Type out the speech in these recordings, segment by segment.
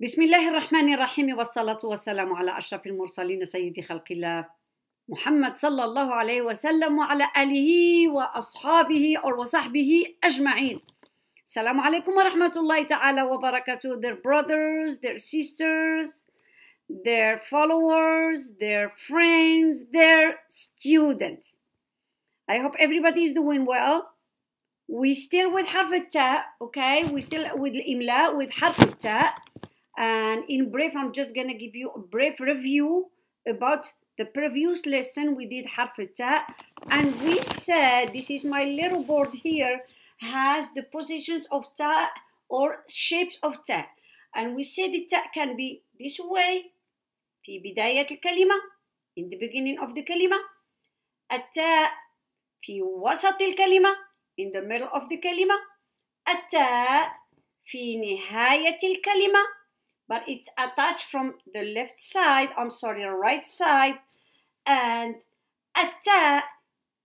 بسم الله الرحمن الرحيم والصلاة والسلام على أشرف المرسلين سيد خلق الله محمد صلى الله عليه وسلم وعلى آله وأصحابه وصحبه أجمعين السلام عليكم ورحمة الله تعالى وبركاته their brothers, their sisters, their followers, their friends, their students I hope everybody is doing well we still with حرف التاء okay we still with الإملاء with حرف التاء And in brief, I'm just going to give you a brief review about the previous lesson we did harf ta and we said this is my little board here has the positions of ta or shapes of ta and we said the ta can be this way في بداية الكلمة in the beginning of the kalima, التاء في وسط الكلمة in the middle of the kalima, التاء في نهاية الكلمة but it's attached from the left side, I'm sorry, right side, and التاء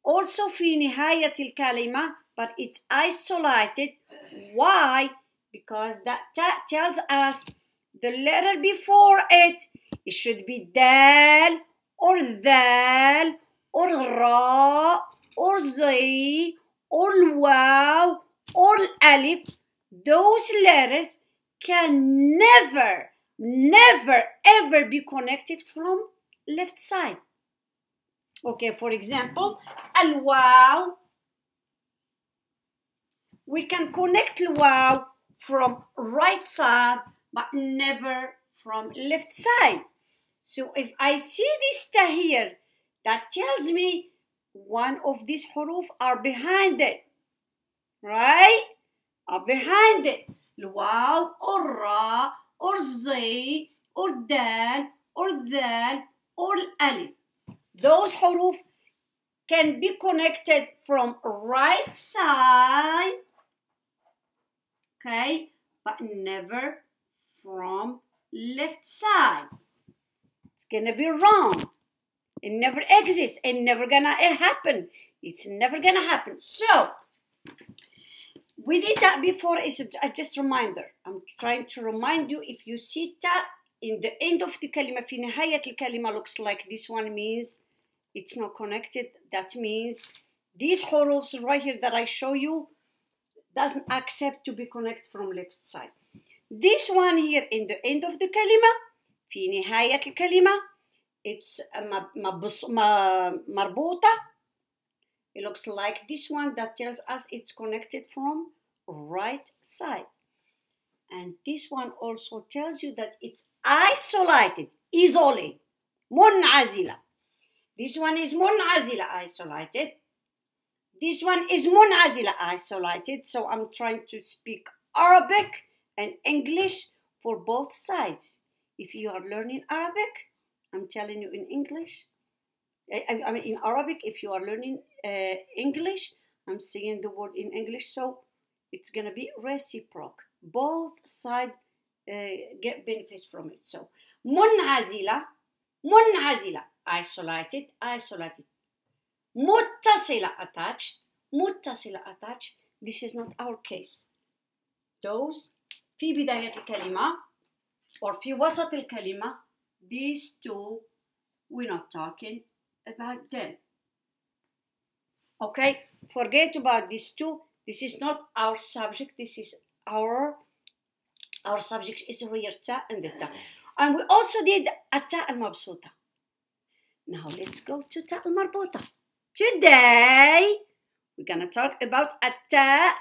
also في نهاية kalima. but it's isolated. Why? Because that tells us the letter before it, it should be dal or dal or ra or z or wow or alif. Those letters can never, never, ever be connected from left side. Okay, for example, al-waw. We can connect al-waw from right side, but never from left side. So if I see this ta here, that tells me one of these huruf are behind it, right? Are behind it. الواو والراء or والدال or والالف those حروف can be connected from right side okay but never from left side it's gonna be wrong it never exists it never gonna happen it's never gonna happen so we did that before. It's a, just reminder. I'm trying to remind you if you see that in the end of the kalima, fini hayat kalima looks like this one means it's not connected. That means these horos right here that I show you doesn't accept to be connected from left side. This one here in the end of the kalima, fini hayat kalima, it's marbota. It looks like this one that tells us it's connected from right side. And this one also tells you that it's isolated, isolated, munazila. This one is munazila, isolated. This one is munazila, isolated. So I'm trying to speak Arabic and English for both sides. If you are learning Arabic, I'm telling you in English, I, I mean, in Arabic, if you are learning uh, English, I'm saying the word in English, so it's going to be reciprocal. Both sides uh, get benefits from it. So, منعزلة منعزلة isolated isolated mutasila, attached mutasila, attached this is not our case those في بداية kalima, or wasat وسط kalima. these two we're not talking about them. Okay, forget about these two. This is not our subject. This is our our subject is here ta and the ta. And we also did a ta al mabsuta. Now let's go to ta al marbota. Today we're gonna talk about a ta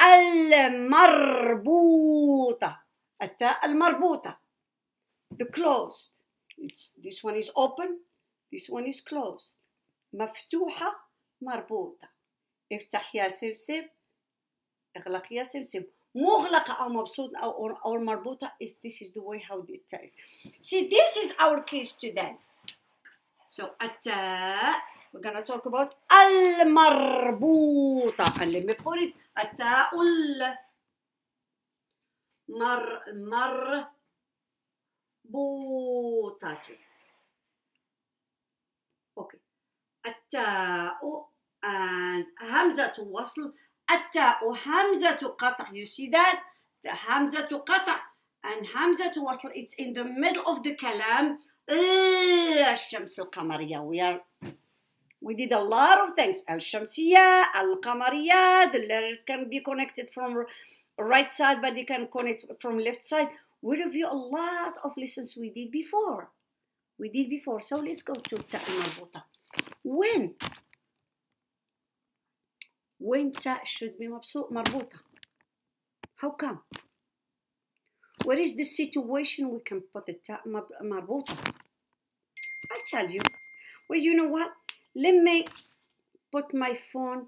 al marbuta. A ta al marbuta. The closed. It's, this one is open. This one is closed. مفتوحة مربوطة افتح يا سبسب اغلق يا سبسب مغلقة أو مبسوطة أو أو مربوطة is this is the way how it says. See this is our case today. So التاء we're gonna talk about المربوطة and let me put it التاء مر مر اوكي التاء and همزة وصل التاء to قطع you see that to قطع and to وصل it's in the middle of the كلام الشمس القمرية we are we did a lot of things al القمرية the letters can be connected from right side but they can connect from left side we review a lot of lessons we did before we did before. So let's go to تاء مربوطة. When when Ta should be مربوطة. How come? What is the situation we can put the Ta مربوطة? I'll tell you. Well, you know what? Let me put my phone,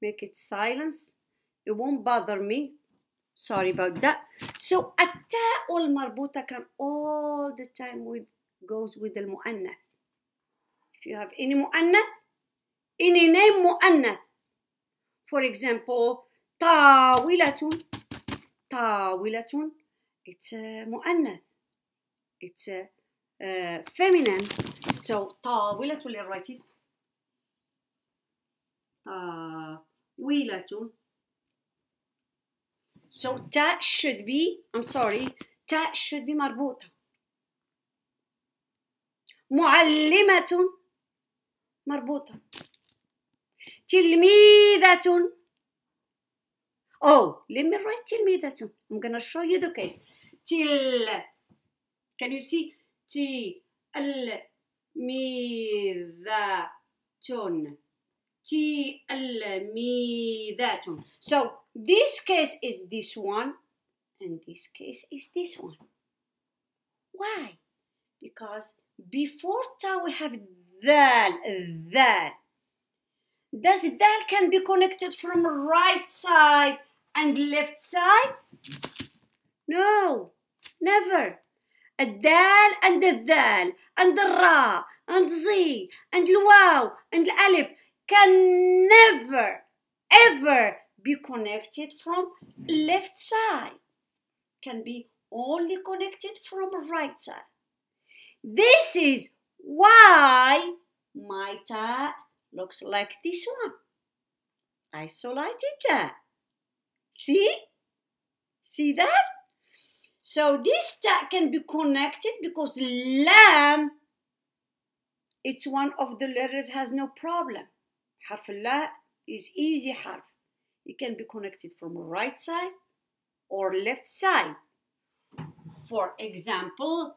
make it silence. It won't bother me. Sorry about that. So التاء المربوطة can all the time with goes with the المؤنث if you have any مؤنث any name مؤنث for example طاولة طاولة it's a مؤنث it's a uh, feminine so طاولة للرجل طاولة so ta should be I'm sorry ta should be مربوطة معلمة مربوطة تلميذة Oh, let me write تلميذة I'm gonna show you the case تل Can you see تلميذة تلميذة So this case is this one and this case is this one Why? Because before ta we have dal, dal. Does dal can be connected from right side and left side? No, never. الدال and الذال and Ra and Z and الواو and Alif can never ever be connected from left side. Can be only connected from right side. This is why my tag looks like this one. Isolated that. See? See that? So this tag can be connected because lam, it's one of the letters has no problem. a la is easy half. It can be connected from right side or left side. For example,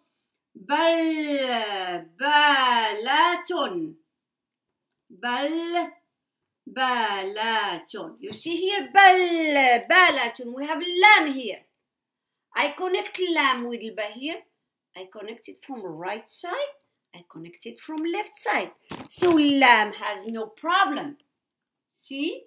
bal balaton. You see here balaton. We have lam here I connect lam with ba here I connect it from right side I connect it from left side So lam has no problem See?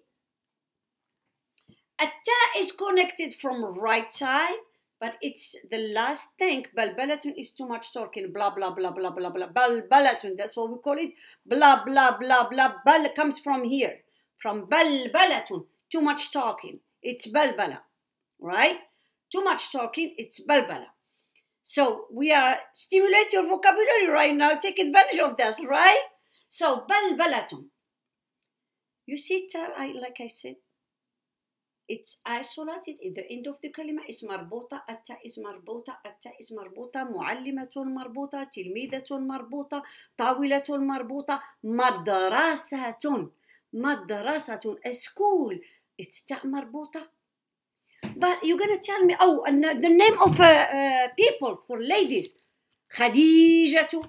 ta is connected from right side but it's the last thing balbalatun is too much talking blah blah blah blah blah blah balbalatun that's what we call it blah blah blah blah bal comes from here from balbalatun too much talking it's balbala right too much talking it's balbala so we are stimulate your vocabulary right now take advantage of this right so balbalatun you see like i said it's isolated at the end of the كلمة is مربوطة التاء is مربوطة التاء is مربوطة معلمة مربوطة تلميذة مربوطة طاولة مربوطة مدرسة مدرسة a school it's تاء مربوطة but you're gonna tell me oh and the name of uh, uh, people for ladies خديجة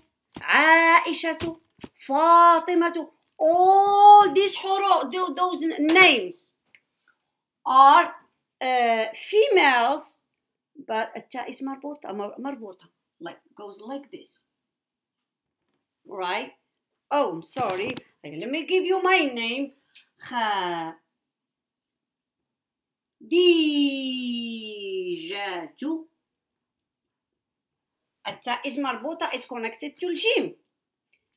عائشة فاطمة all these حروف those names are uh, females but it's marbota. Marbota like goes like this right oh I'm sorry let me give you my name خديجة التاء is marbota is connected to Jim.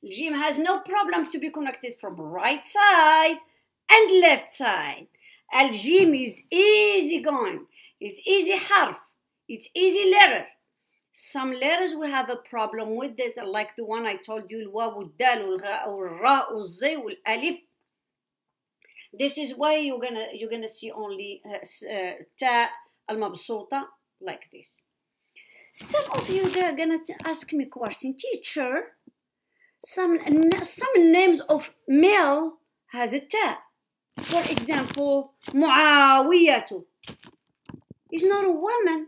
Jim has no problem to be connected from right side and left side Aljim is easy going. It's easy harf. It's easy letter. Some letters we have a problem with it, like the one I told you, الواو والدال والراء والزي والالف. This is why you're gonna you're gonna see only uh, uh, ta al-mabsuta like this. Some of you are gonna ask me question, teacher. Some some names of male has a ta. For example, Muawiyatu is not a woman.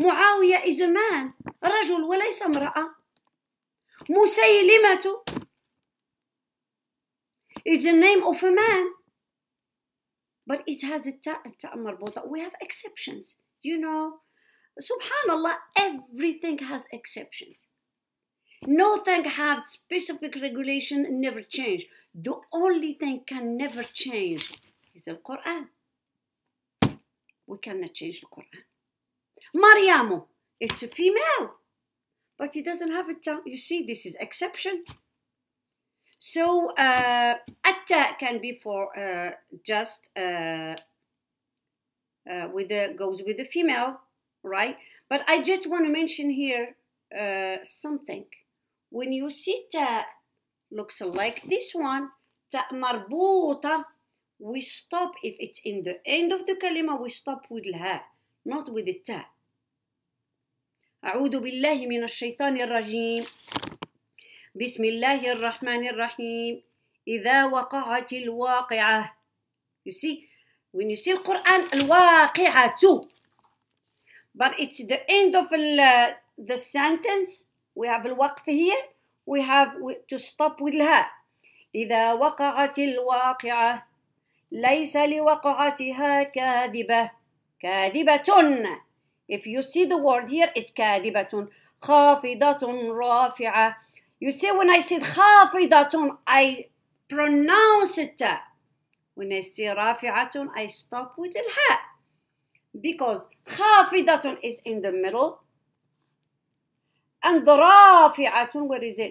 Muawiyah is a man. رجل وليس امرأة. مسيلمة is the name of a man. But it has a ta, ta marbuta. We have exceptions. You know, subhanallah, everything has exceptions. No thing have specific regulation never change. The only thing can never change is the Quran. We cannot change the Quran. Mariamo, it's a female, but it doesn't have a tongue. You see, this is exception. So uh, atta can be for uh, just uh, uh with the goes with the female, right? But I just want to mention here uh, something. when you see تاء looks like this one تاء مربوطة we stop if it's in the end of the كلمة we stop with الها not with التاء أعوذ بالله من الشيطان الرجيم بسم الله الرحمن الرحيم إذا وقعت الواقعة you see when you see القرآن الواقعة but it's the end of the sentence we have الوقف here we have to stop with الهاء إذا وقعت الواقعة ليس لوقعتها كاذبة كاذبة if you see the word here it's كاذبة خافضة رافعة you see when I said خافضة I pronounce it when I say رافعة I stop with الهاء because خافضة is in the middle عند رافعة where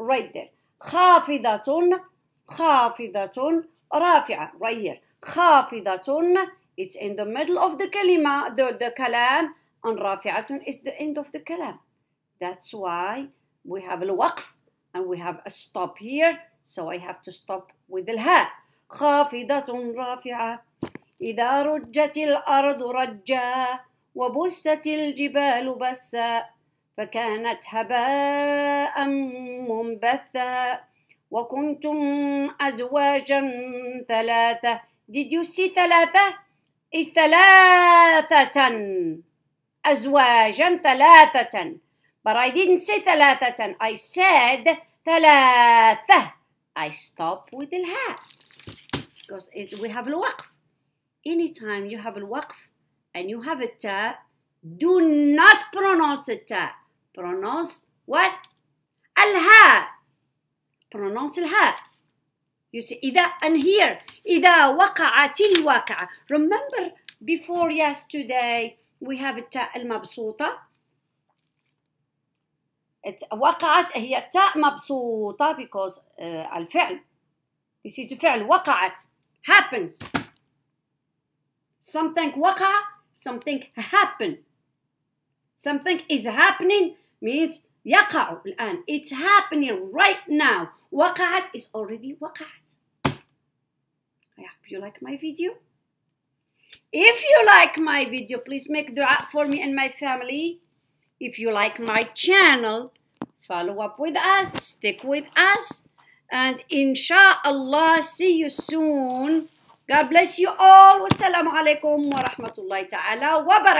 right there خافضة خافضة رافعة right here خافضة it's in the middle of the كلمة the, the كلام and رافعة is the end of the كلام that's why we have الوقف and we have a stop here so I have to stop with الها خافضة رافعة إذا رجت الأرض رجا وبست الجبال بسا فكانت هباء منبثا وكنتم أزواجا ثلاثة Did you see ثلاثة؟ is ثلاثة أزواجا ثلاثة But I didn't say ثلاثة I said ثلاثة I stop with الهاء because it, we have الوقف anytime you have الوقف and you have a ta do not pronounce التاء ta pronounce what الهاء pronounce الهاء you see إذا and here إذا وقعت الواقعة remember before yesterday we have التاء المبسوطة وقعت هي التاء مبسوطة because uh, الفعل this is الفعل وقعت happens something وقع something happen something is happening means يقع الآن it's happening right now وقعت is already وقعت I hope you like my video if you like my video please make dua for me and my family if you like my channel follow up with us stick with us and inshallah see you soon God bless you all wassalamu alaikum wa rahmatullahi ta'ala wa barakatuh